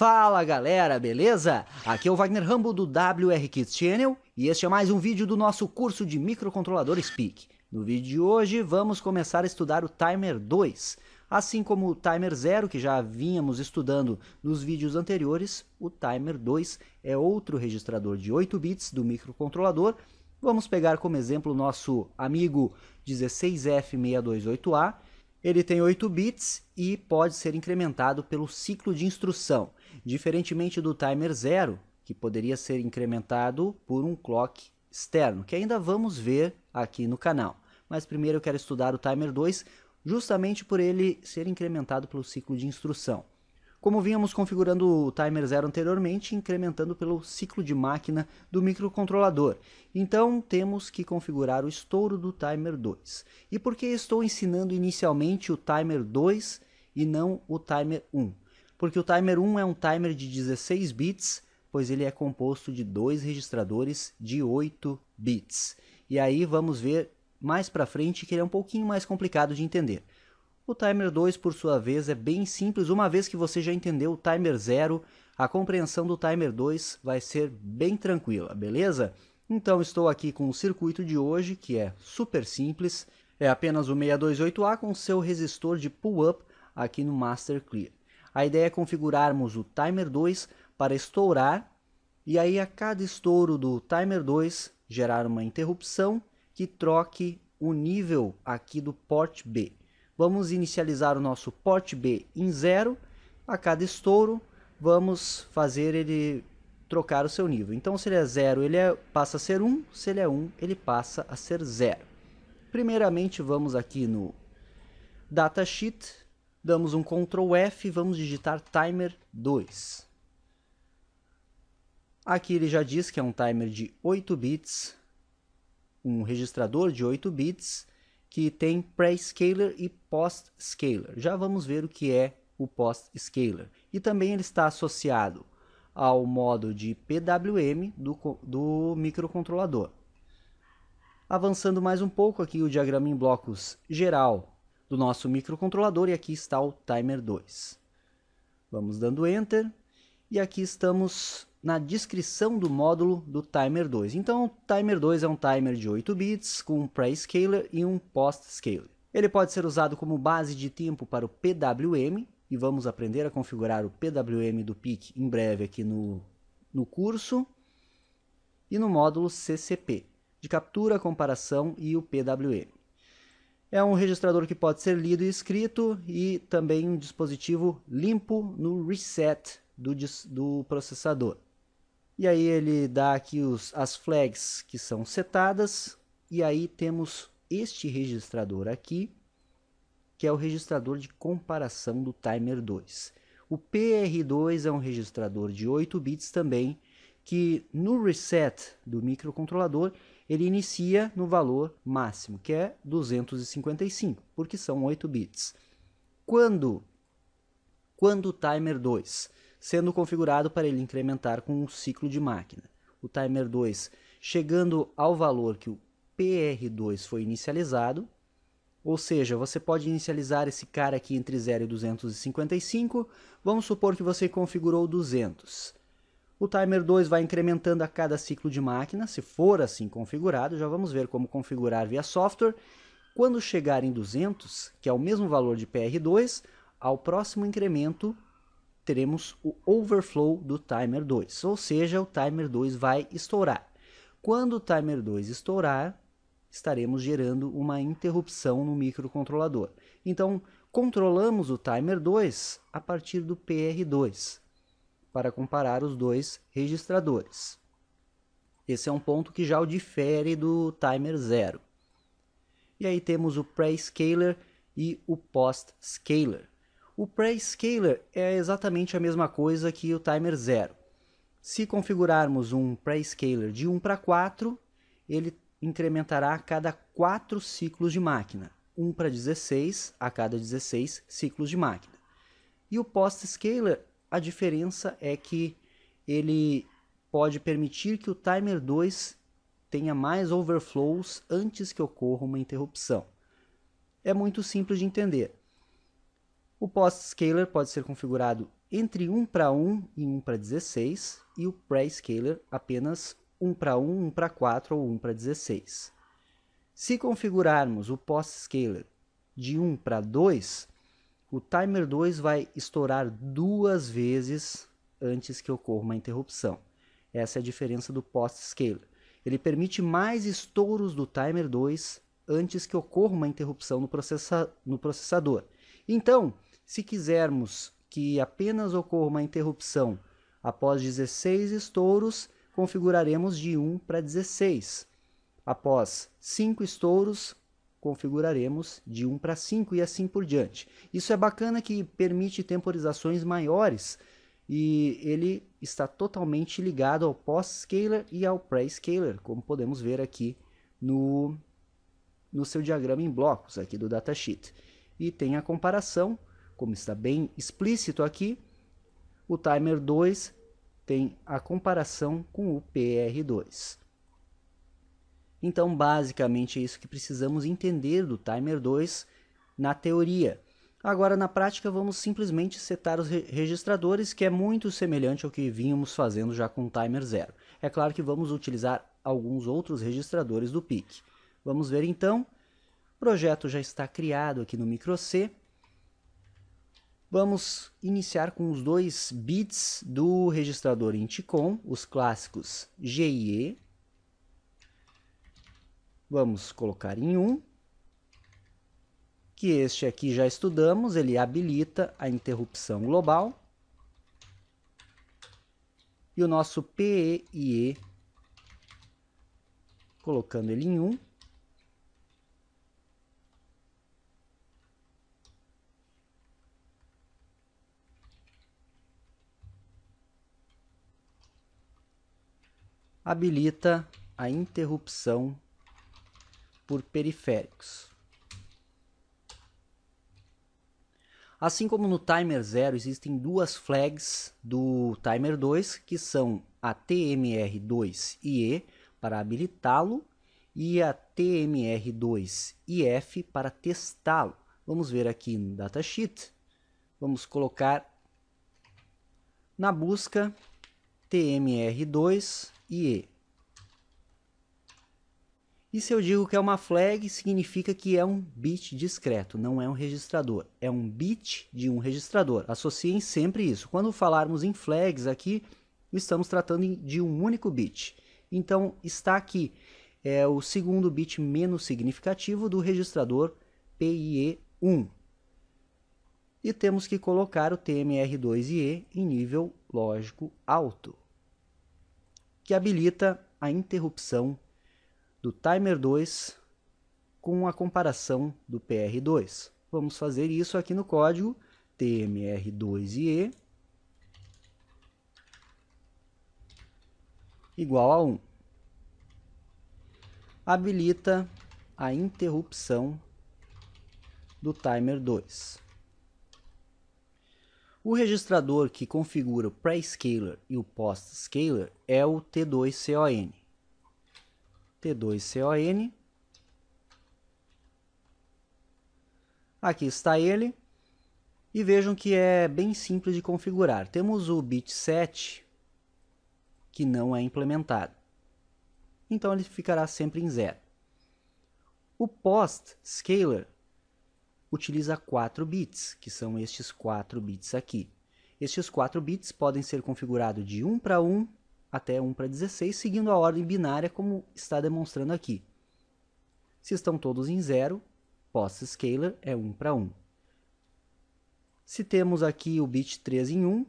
Fala galera, beleza? Aqui é o Wagner Rambo do WR Kids Channel e este é mais um vídeo do nosso curso de microcontrolador Speak. No vídeo de hoje vamos começar a estudar o Timer 2. Assim como o Timer 0, que já vínhamos estudando nos vídeos anteriores, o Timer 2 é outro registrador de 8 bits do microcontrolador. Vamos pegar como exemplo o nosso amigo 16F628A, ele tem 8 bits e pode ser incrementado pelo ciclo de instrução, diferentemente do timer 0, que poderia ser incrementado por um clock externo, que ainda vamos ver aqui no canal. Mas primeiro eu quero estudar o timer 2, justamente por ele ser incrementado pelo ciclo de instrução. Como vínhamos configurando o timer zero anteriormente, incrementando pelo ciclo de máquina do microcontrolador. Então, temos que configurar o estouro do timer 2. E por que estou ensinando inicialmente o timer 2 e não o timer 1? Porque o timer 1 é um timer de 16 bits, pois ele é composto de dois registradores de 8 bits. E aí vamos ver mais para frente que ele é um pouquinho mais complicado de entender. O timer 2, por sua vez, é bem simples, uma vez que você já entendeu o timer 0, a compreensão do timer 2 vai ser bem tranquila, beleza? Então estou aqui com o circuito de hoje, que é super simples, é apenas o 628A com seu resistor de pull-up aqui no Master Clear. A ideia é configurarmos o timer 2 para estourar e aí a cada estouro do timer 2 gerar uma interrupção que troque o nível aqui do port B. Vamos inicializar o nosso port B em 0. A cada estouro, vamos fazer ele trocar o seu nível. Então, se ele é 0, ele é, passa a ser 1. Um. Se ele é 1, um, ele passa a ser 0. Primeiramente, vamos aqui no Datasheet, damos um Ctrl F e vamos digitar Timer 2. Aqui ele já diz que é um timer de 8 bits, um registrador de 8 bits, que tem pré-scaler e post-scaler. Já vamos ver o que é o post-scaler. E também ele está associado ao modo de PWM do, do microcontrolador. Avançando mais um pouco aqui o diagrama em blocos geral do nosso microcontrolador e aqui está o timer 2. Vamos dando Enter e aqui estamos na descrição do módulo do Timer 2. Então, o Timer 2 é um timer de 8 bits com um pre-scaler e um post-scaler. Ele pode ser usado como base de tempo para o PWM, e vamos aprender a configurar o PWM do PIC em breve aqui no, no curso, e no módulo CCP, de captura, comparação e o PWM. É um registrador que pode ser lido e escrito, e também um dispositivo limpo no reset do, do processador. E aí ele dá aqui os, as flags que são setadas. E aí temos este registrador aqui, que é o registrador de comparação do timer 2. O PR2 é um registrador de 8 bits também, que no reset do microcontrolador ele inicia no valor máximo, que é 255, porque são 8 bits. Quando quando o timer 2 sendo configurado para ele incrementar com um ciclo de máquina. O timer 2 chegando ao valor que o PR2 foi inicializado, ou seja, você pode inicializar esse cara aqui entre 0 e 255, vamos supor que você configurou 200. O timer 2 vai incrementando a cada ciclo de máquina, se for assim configurado, já vamos ver como configurar via software. Quando chegar em 200, que é o mesmo valor de PR2, ao próximo incremento teremos o overflow do timer 2, ou seja, o timer 2 vai estourar. Quando o timer 2 estourar, estaremos gerando uma interrupção no microcontrolador. Então, controlamos o timer 2 a partir do PR2, para comparar os dois registradores. Esse é um ponto que já o difere do timer 0. E aí temos o pre-scaler e o post-scaler. O prescaler é exatamente a mesma coisa que o timer zero. Se configurarmos um prescaler de 1 para 4, ele incrementará a cada 4 ciclos de máquina, 1 para 16 a cada 16 ciclos de máquina. E o post-scaler, a diferença é que ele pode permitir que o timer 2 tenha mais overflows antes que ocorra uma interrupção. É muito simples de entender. O post-scaler pode ser configurado entre 1 para 1 e 1 para 16, e o pre-scaler apenas 1 para 1, 1 para 4 ou 1 para 16. Se configurarmos o post-scaler de 1 para 2, o timer 2 vai estourar duas vezes antes que ocorra uma interrupção. Essa é a diferença do post-scaler. Ele permite mais estouros do timer 2 antes que ocorra uma interrupção no, processa no processador. Então, se quisermos que apenas ocorra uma interrupção após 16 estouros, configuraremos de 1 para 16. Após 5 estouros, configuraremos de 1 para 5 e assim por diante. Isso é bacana que permite temporizações maiores e ele está totalmente ligado ao post-scaler e ao pre-scaler, como podemos ver aqui no, no seu diagrama em blocos aqui do datasheet. E tem a comparação como está bem explícito aqui, o timer 2 tem a comparação com o PR2. Então, basicamente, é isso que precisamos entender do timer 2 na teoria. Agora, na prática, vamos simplesmente setar os re registradores, que é muito semelhante ao que vínhamos fazendo já com o timer 0. É claro que vamos utilizar alguns outros registradores do PIC. Vamos ver então. O projeto já está criado aqui no microC. Vamos iniciar com os dois bits do registrador Inticom, os clássicos G e E. Vamos colocar em 1, um, que este aqui já estudamos, ele habilita a interrupção global. E o nosso E, colocando ele em 1. Um, habilita a interrupção por periféricos. Assim como no timer 0, existem duas flags do timer 2, que são a TMR2IE para habilitá-lo e a TMR2IF para testá-lo. Vamos ver aqui no datasheet. Vamos colocar na busca TMR2 e E. E se eu digo que é uma flag, significa que é um bit discreto, não é um registrador. É um bit de um registrador. Associem sempre isso. Quando falarmos em flags aqui, estamos tratando de um único bit. Então, está aqui é o segundo bit menos significativo do registrador PIE1. E temos que colocar o TMR2IE em nível lógico alto que habilita a interrupção do timer 2 com a comparação do PR2. Vamos fazer isso aqui no código tmr 2 e igual a 1. Habilita a interrupção do timer 2. O registrador que configura o pre-scaler e o post-scaler é o T2CON. T2CON. Aqui está ele. E vejam que é bem simples de configurar. Temos o bit set que não é implementado. Então ele ficará sempre em zero. O post scaler utiliza 4 bits, que são estes 4 bits aqui. Estes 4 bits podem ser configurados de 1 para 1 até 1 para 16, seguindo a ordem binária como está demonstrando aqui. Se estão todos em 0, post-scaler é 1 para 1. Se temos aqui o bit 3 em 1,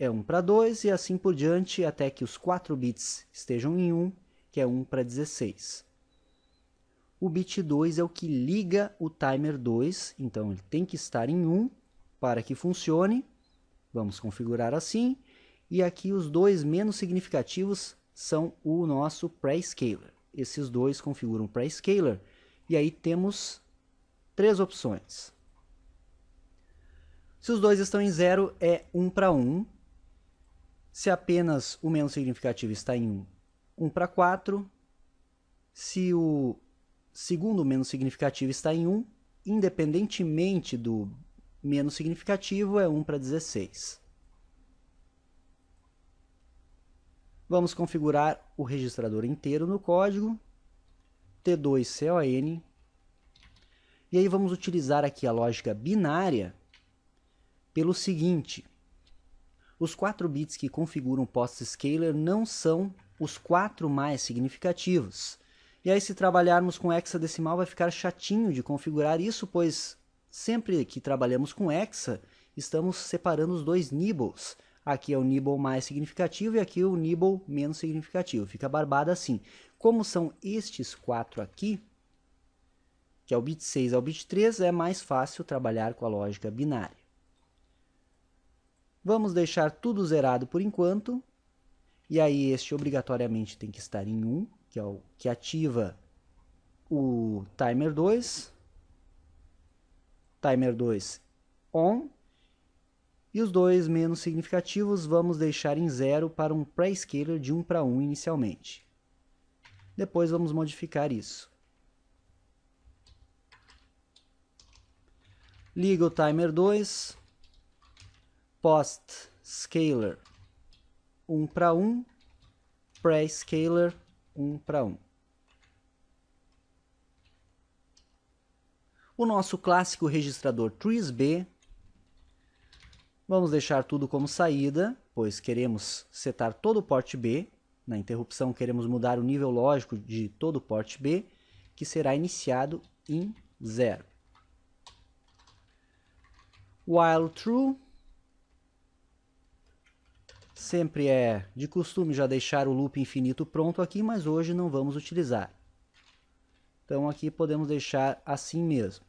é 1 para 2 e assim por diante até que os 4 bits estejam em 1, que é 1 para 16. O bit 2 é o que liga o timer 2, então ele tem que estar em 1 um para que funcione. Vamos configurar assim. E aqui os dois menos significativos são o nosso pré-scaler. Esses dois configuram o pré-scaler. E aí temos três opções. Se os dois estão em 0, é 1 um para 1. Um. Se apenas o menos significativo está em 1, um, 1 um para 4. Se o segundo menos significativo está em 1, independentemente do menos significativo, é 1 para 16. Vamos configurar o registrador inteiro no código, T2CON, e aí vamos utilizar aqui a lógica binária pelo seguinte, os 4 bits que configuram o post scaler não são os 4 mais significativos, e aí, se trabalharmos com hexadecimal, vai ficar chatinho de configurar isso, pois sempre que trabalhamos com hexa, estamos separando os dois nibbles. Aqui é o nibble mais significativo e aqui é o nibble menos significativo. Fica barbada assim. Como são estes quatro aqui, que é o bit 6 ao bit 3, é mais fácil trabalhar com a lógica binária. Vamos deixar tudo zerado por enquanto. E aí este obrigatoriamente tem que estar em 1, que, é o, que ativa o timer 2, timer 2 on, e os dois menos significativos vamos deixar em zero para um pré-scaler de 1 para 1 inicialmente. Depois vamos modificar isso. Liga o timer 2, post scaler 1 para 1, pré-scaler um para um. O nosso clássico registrador B. Vamos deixar tudo como saída, pois queremos setar todo o porte B. Na interrupção queremos mudar o nível lógico de todo o porte B, que será iniciado em 0. While true, Sempre é de costume já deixar o loop infinito pronto aqui, mas hoje não vamos utilizar. Então aqui podemos deixar assim mesmo.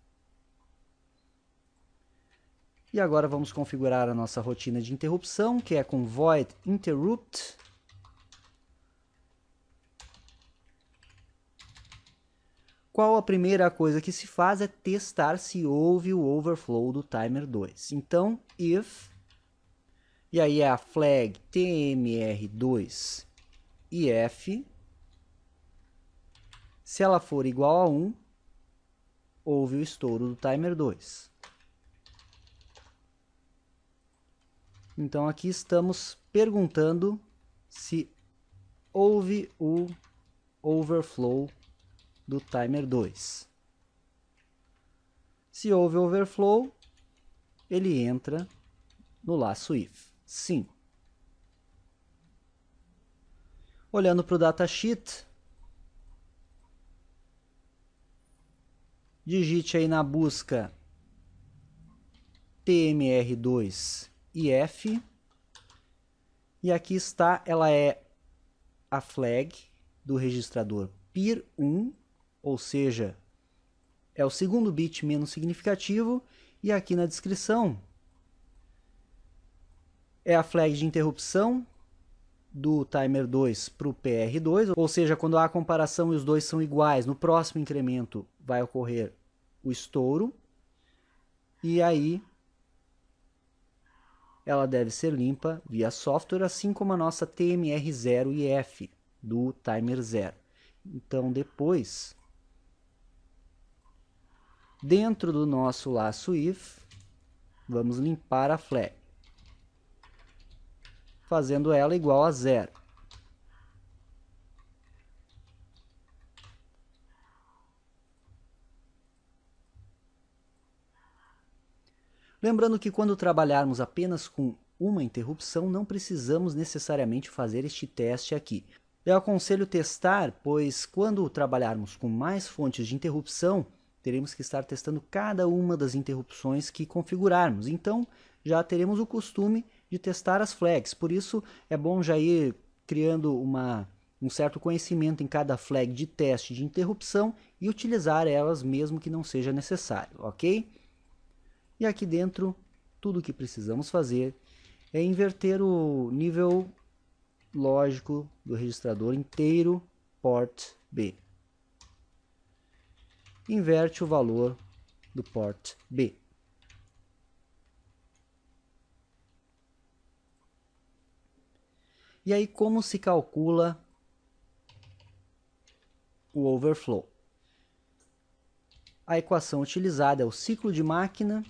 E agora vamos configurar a nossa rotina de interrupção, que é com void interrupt. Qual a primeira coisa que se faz é testar se houve o overflow do timer 2. Então, if e aí é a flag tmr2 if, se ela for igual a 1, houve o estouro do timer 2. Então aqui estamos perguntando se houve o overflow do timer 2. Se houve overflow, ele entra no laço if. Sim. Olhando para o datasheet, digite aí na busca TMR2IF e aqui está, ela é a flag do registrador PIR1, ou seja, é o segundo bit menos significativo, e aqui na descrição é a flag de interrupção do timer 2 para o PR2, ou seja, quando há comparação e os dois são iguais, no próximo incremento vai ocorrer o estouro, e aí ela deve ser limpa via software, assim como a nossa TMR0IF do timer 0. Então depois, dentro do nosso laço if, vamos limpar a flag fazendo ela igual a zero. Lembrando que quando trabalharmos apenas com uma interrupção, não precisamos necessariamente fazer este teste aqui. Eu aconselho testar, pois quando trabalharmos com mais fontes de interrupção, teremos que estar testando cada uma das interrupções que configurarmos. Então, já teremos o costume de testar as flags. Por isso é bom já ir criando uma, um certo conhecimento em cada flag de teste de interrupção e utilizar elas mesmo que não seja necessário, ok? E aqui dentro, tudo o que precisamos fazer é inverter o nível lógico do registrador inteiro port B. Inverte o valor do port B. E aí como se calcula o overflow? A equação utilizada é o ciclo de máquina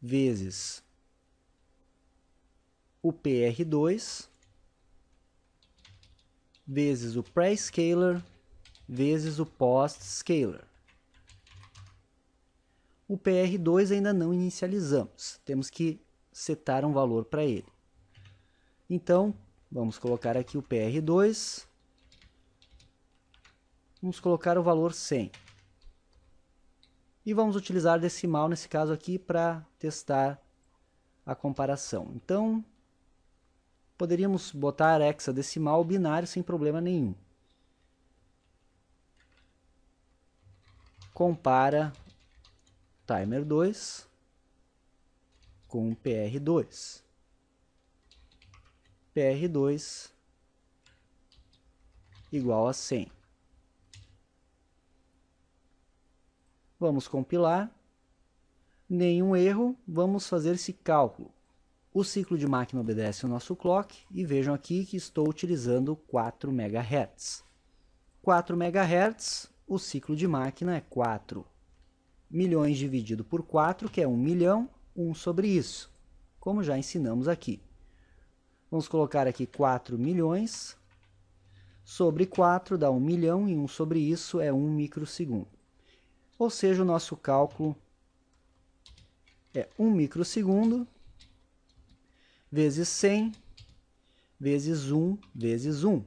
vezes o PR2 vezes o pré-scaler vezes o post-scaler. O PR2 ainda não inicializamos, temos que setar um valor para ele. Então, vamos colocar aqui o PR2. Vamos colocar o valor 100. E vamos utilizar decimal nesse caso aqui para testar a comparação. Então, poderíamos botar hexadecimal binário sem problema nenhum. Compara timer 2 com PR2. PR2 igual a 100. Vamos compilar. Nenhum erro, vamos fazer esse cálculo. O ciclo de máquina obedece o nosso clock e vejam aqui que estou utilizando 4 MHz. 4 MHz, o ciclo de máquina é 4 milhões dividido por 4, que é 1 milhão, 1 sobre isso, como já ensinamos aqui. Vamos colocar aqui 4 milhões sobre 4 dá 1 milhão e 1 sobre isso é 1 microsegundo. Ou seja, o nosso cálculo é 1 microsegundo vezes 100 vezes 1 vezes 1.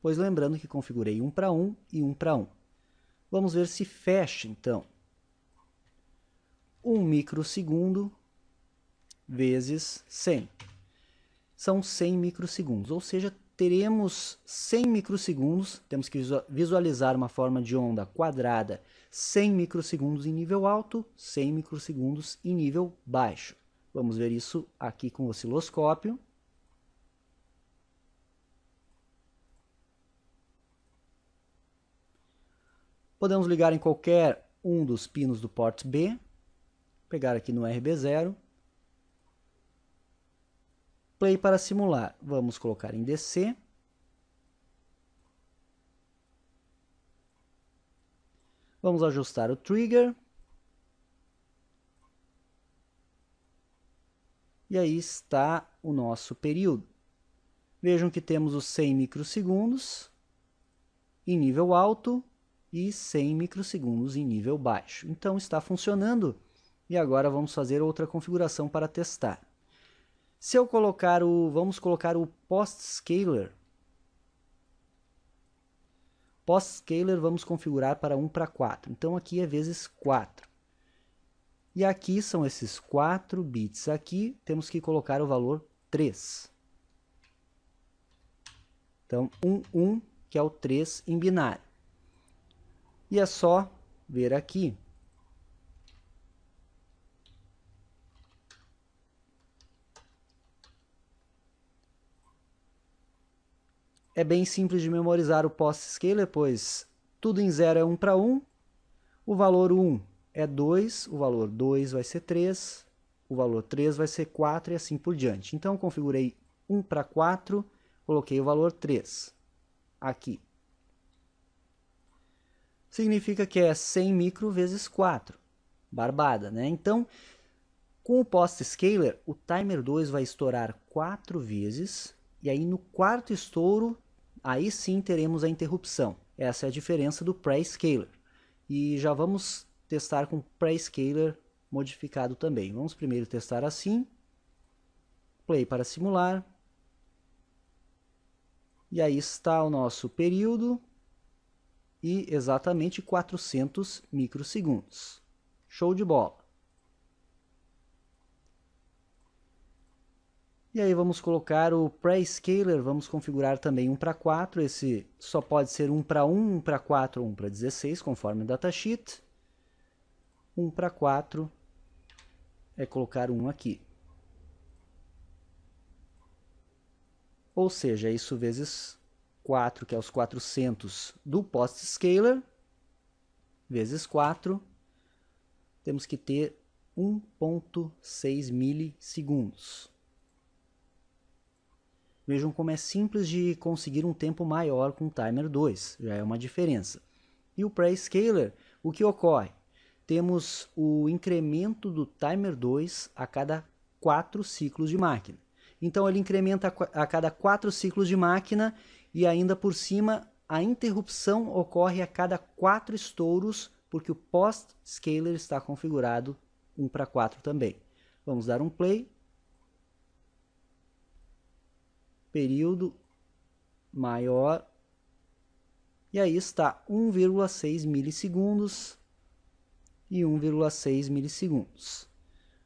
Pois lembrando que configurei 1 para 1 e 1 para 1. Vamos ver se fecha, então. 1 microsegundo vezes 100. São 100 microsegundos, ou seja, teremos 100 microsegundos, temos que visualizar uma forma de onda quadrada, 100 microsegundos em nível alto, 100 microsegundos em nível baixo. Vamos ver isso aqui com o osciloscópio. Podemos ligar em qualquer um dos pinos do port B pegar aqui no RB0. Play para simular. Vamos colocar em DC. Vamos ajustar o trigger. E aí está o nosso período. Vejam que temos os 100 microsegundos em nível alto e 100 microsegundos em nível baixo. Então está funcionando e agora vamos fazer outra configuração para testar. Se eu colocar o, vamos colocar o PostScaler. PostScaler vamos configurar para 1 para 4. Então aqui é vezes 4. E aqui são esses 4 bits. Aqui temos que colocar o valor 3. Então 1, 1, que é o 3 em binário. E é só ver aqui é bem simples de memorizar o post-scaler, pois tudo em zero é 1 para 1, o valor 1 é 2, o valor 2 vai ser 3, o valor 3 vai ser 4 e assim por diante. Então, configurei 1 para 4, coloquei o valor 3 aqui. Significa que é 100 micro vezes 4, barbada, né? Então, com o post-scaler, o timer 2 vai estourar 4 vezes, e aí no quarto estouro aí sim teremos a interrupção. Essa é a diferença do pré-scaler. E já vamos testar com pré-scaler modificado também. Vamos primeiro testar assim. Play para simular. E aí está o nosso período e exatamente 400 microsegundos. Show de bola! E aí vamos colocar o pré-scaler, vamos configurar também 1 para 4, esse só pode ser 1 para 1, 1 para 4 ou 1 para 16, conforme o datasheet. 1 para 4 é colocar 1 aqui. Ou seja, isso vezes 4, que é os 400 do post-scaler, vezes 4, temos que ter 1.6 milissegundos. Vejam como é simples de conseguir um tempo maior com o timer 2, já é uma diferença. E o pré-scaler, o que ocorre? Temos o incremento do timer 2 a cada 4 ciclos de máquina. Então ele incrementa a cada 4 ciclos de máquina e ainda por cima a interrupção ocorre a cada 4 estouros, porque o post-scaler está configurado 1 para 4 também. Vamos dar um play período maior, e aí está 1,6 milissegundos e 1,6 milissegundos.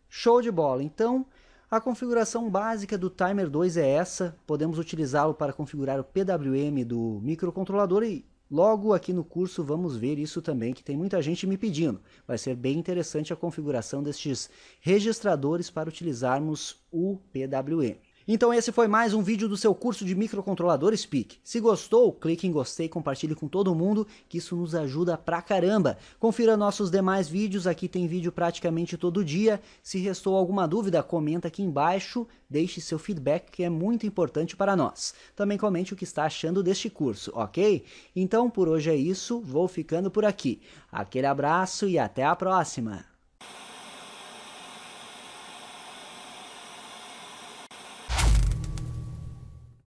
Show de bola! Então, a configuração básica do Timer 2 é essa, podemos utilizá-lo para configurar o PWM do microcontrolador e logo aqui no curso vamos ver isso também, que tem muita gente me pedindo. Vai ser bem interessante a configuração destes registradores para utilizarmos o PWM. Então esse foi mais um vídeo do seu curso de microcontroladores PIC. Se gostou, clique em gostei, compartilhe com todo mundo, que isso nos ajuda pra caramba. Confira nossos demais vídeos, aqui tem vídeo praticamente todo dia. Se restou alguma dúvida, comenta aqui embaixo, deixe seu feedback que é muito importante para nós. Também comente o que está achando deste curso, ok? Então por hoje é isso, vou ficando por aqui. Aquele abraço e até a próxima!